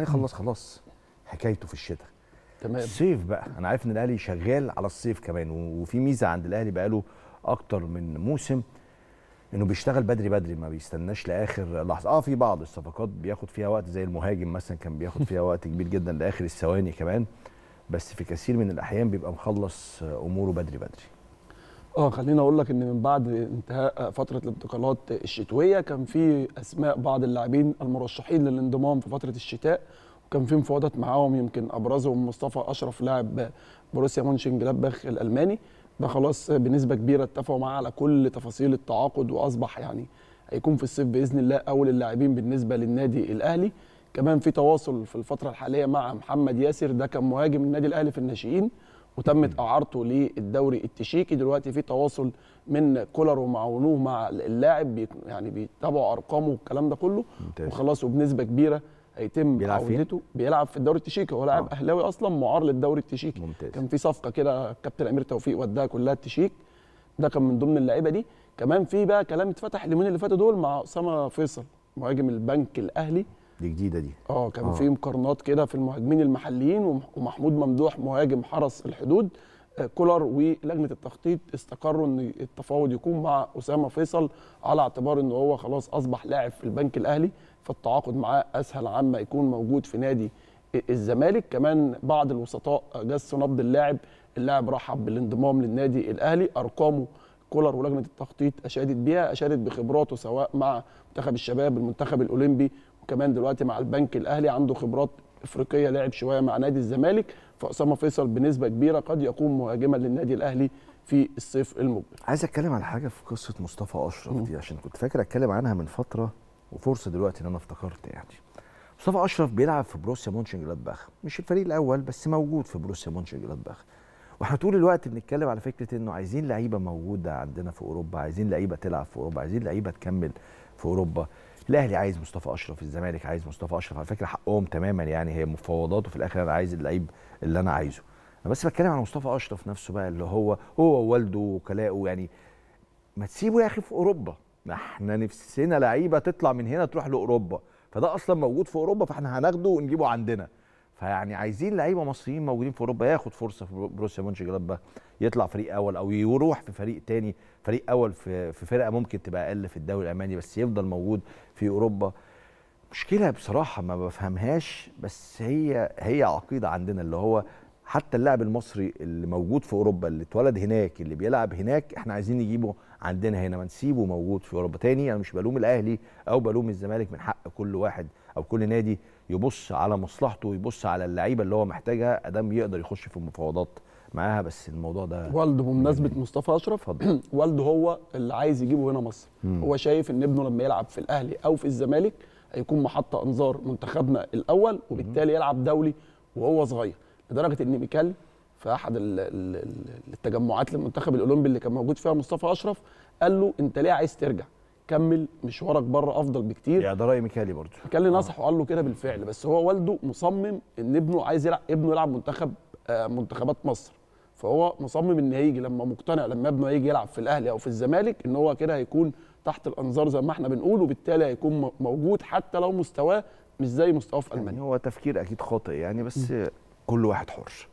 يعني خلص خلاص حكايته في الشتاء تمام الصيف بقى انا عارف ان الاهلي شغال على الصيف كمان وفي ميزه عند الاهلي بقاله اكتر من موسم انه بيشتغل بدري بدري ما بيستناش لاخر لحظه اه في بعض الصفقات بياخد فيها وقت زي المهاجم مثلا كان بياخد فيها وقت كبير جدا لاخر الثواني كمان بس في كثير من الاحيان بيبقى مخلص اموره بدري بدري اه خليني اقول لك ان من بعد انتهاء فتره الانتقالات الشتويه كان في اسماء بعض اللاعبين المرشحين للانضمام في فتره الشتاء وكان في مفاوضات معاهم يمكن ابرزهم مصطفى اشرف لاعب بروسيا مونشن جلادباخ الالماني ده خلاص بنسبه كبيره اتفقوا معاه على كل تفاصيل التعاقد واصبح يعني هيكون في الصيف باذن الله اول اللاعبين بالنسبه للنادي الاهلي كمان في تواصل في الفتره الحاليه مع محمد ياسر ده كان مهاجم النادي الاهلي في الناشئين وتمت اعارته للدوري التشيكي دلوقتي في تواصل من كولر ومعاونوه مع اللاعب بي يعني بيتابعوا ارقامه والكلام ده كله ممتاز. وخلاص وبنسبه كبيره هيتم بيلعب عودته بيلعب في الدوري التشيكي هو لاعب آه. اهلاوي اصلا معار للدوري التشيكي ممتاز. كان في صفقه كده الكابتن امير توفيق وداها كلها التشيك ده كان من ضمن اللعيبه دي كمان في بقى كلام اتفتح اليومين اللي فاتوا دول مع اسامه فيصل مهاجم البنك الاهلي دي جديده دي اه كان آه. في مقارنات كده في المهاجمين المحليين ومحمود ممدوح مهاجم حرس الحدود آه، كولر ولجنه التخطيط استقروا ان التفاوض يكون مع اسامه فيصل على اعتبار ان هو خلاص اصبح لاعب في البنك الاهلي فالتعاقد معاه اسهل عما يكون موجود في نادي الزمالك كمان بعض الوسطاء آه، جس نبض اللاعب اللاعب رحب بالانضمام للنادي الاهلي ارقامه كولر ولجنه التخطيط اشادت بيها اشادت بخبراته سواء مع منتخب الشباب المنتخب الاولمبي وكمان دلوقتي مع البنك الاهلي عنده خبرات افريقيه لعب شويه مع نادي الزمالك فاسامه فيصل بنسبه كبيره قد يكون مهاجما للنادي الاهلي في الصيف المقبل. عايز اتكلم على حاجه في قصه مصطفى اشرف دي عشان كنت فاكر اتكلم عنها من فتره وفرصه دلوقتي ان انا افتكرت يعني. مصطفى اشرف بيلعب في بروسيا مونشنجلادباخ مش الفريق الاول بس موجود في بروسيا مونشنجلادباخ واحنا طول الوقت بنتكلم على فكره انه عايزين لعيبه موجوده عندنا في اوروبا عايزين لعيبه تلعب في اوروبا عايزين لعيبه تكمل في اوروبا الاهلي عايز مصطفى اشرف الزمالك عايز مصطفى اشرف على فكره حقهم تماما يعني هي مفاوضات وفي الاخر انا عايز اللعيب اللي انا عايزه انا بس بتكلم على مصطفى اشرف نفسه بقى اللي هو هو ووالده وكلاؤه يعني ما تسيبه يا اخي في اوروبا ما احنا نفسنا لعيبه تطلع من هنا تروح لاوروبا فده اصلا موجود في اوروبا فاحنا هناخده ونجيبه عندنا فيعني عايزين لعيبه مصريين موجودين في اوروبا ياخد فرصه في بروسيا مونشنجلادباخ يطلع فريق اول او يروح في فريق تاني فريق اول في في فرقه ممكن تبقى اقل في الدوري الالماني بس يفضل موجود في اوروبا مشكله بصراحه ما بفهمهاش بس هي هي عقيده عندنا اللي هو حتى اللاعب المصري اللي موجود في اوروبا اللي اتولد هناك اللي بيلعب هناك احنا عايزين نجيبه عندنا هنا ما نسيبه موجود في اوروبا تاني انا مش بلوم الاهلي او بلوم الزمالك من حق كل واحد او كل نادي يبص على مصلحته ويبص على اللعيبه اللي هو محتاجها ادام يقدر يخش في المفاوضات معاها بس الموضوع ده والده بمناسبه يعني مصطفى اشرف والده هو اللي عايز يجيبه هنا مصر مم. هو شايف ان ابنه لما يلعب في الاهلي او في الزمالك هيكون محطه انظار منتخبنا الاول وبالتالي يلعب دولي وهو صغير لدرجه ان ميكال في احد التجمعات للمنتخب الاولمبي اللي كان موجود فيها مصطفى اشرف قال له انت ليه عايز ترجع كمل مشوارك بره افضل بكتير يعني ده راي ميكالي برضه ميكالي آه. نصحه وقال له كده بالفعل بس هو والده مصمم ان ابنه عايز يلعب ابنه يلعب منتخب آه، منتخبات مصر فهو مصمم ان هيجي لما مقتنع لما ابنه هيجي يلعب في الاهلي او في الزمالك ان هو كده هيكون تحت الانظار زي ما احنا بنقول وبالتالي هيكون موجود حتى لو مستواه مش زي مستواه في يعني المانيا يعني هو تفكير اكيد خاطئ يعني بس م. كل واحد حر